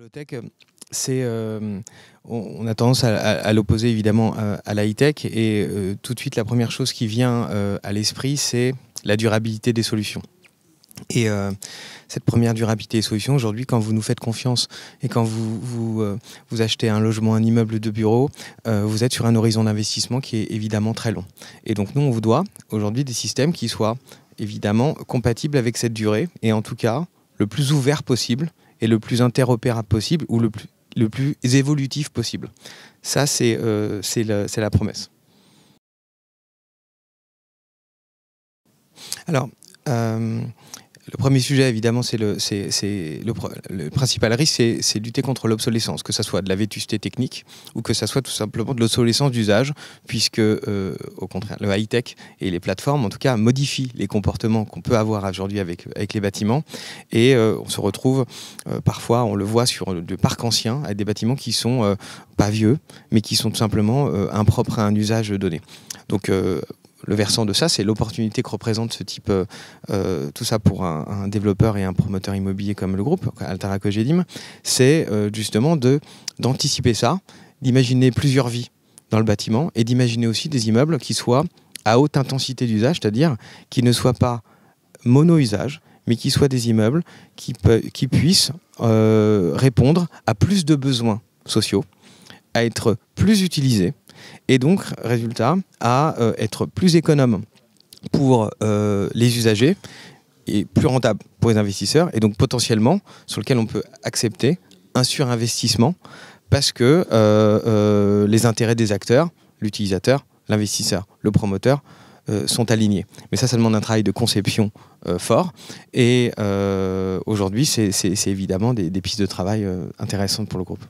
Le tech c'est, euh, on, a tendance à, l'opposer évidemment à, l'high tech et euh, tout de suite la première chose qui vient euh, à l'esprit, c'est la durabilité des solutions. Et cette première durabilité des solutions, aujourd'hui, quand vous nous faites confiance et quand vous, vous, vous achetez un logement, un immeuble de bureau, vous êtes sur un horizon d'investissement qui est évidemment très long. Et donc nous, on vous doit aujourd'hui des systèmes qui soient évidemment compatibles avec cette durée et en tout cas le plus ouvert possible et le plus interopérable possible ou le plus, le plus évolutif possible. Ça, c'est euh, la promesse. Alors, euh, le premier sujet, évidemment, c'est le, principal risque, c'est, lutter contre l'obsolescence, que ce soit de la vétusté technique ou que ce soit tout simplement de l'obsolescence d'usage, puisque, euh, au contraire, le high-tech et les plateformes, en tout cas, modifient les comportements qu'on peut avoir aujourd'hui avec, les bâtiments. Et euh, on se retrouve, euh, parfois, on le voit sur du parc ancien, avec des bâtiments qui sont pas vieux, mais qui sont tout simplement impropres à un usage donné. Donc, le versant de ça, c'est l'opportunité que représente ce type, euh, euh, tout ça pour un, développeur et un promoteur immobilier comme le groupe Altara Cogedim, c'est euh, justement d'anticiper ça, d'imaginer plusieurs vies dans le bâtiment et d'imaginer aussi des immeubles qui soient à haute intensité d'usage, c'est-à-dire qui ne soient pas mono-usage, mais qui soient des immeubles qui, qui puissent répondre à plus de besoins sociaux, à être plus utilisés et donc, résultat, à euh, être plus économe pour euh, les usagers et plus rentable pour les investisseurs, et donc potentiellement sur lequel on peut accepter un surinvestissement parce que euh, les intérêts des acteurs, l'utilisateur, l'investisseur, le promoteur, sont alignés. Mais ça, ça demande un travail de conception fort. Et aujourd'hui, c'est évidemment des, pistes de travail intéressantes pour le groupe.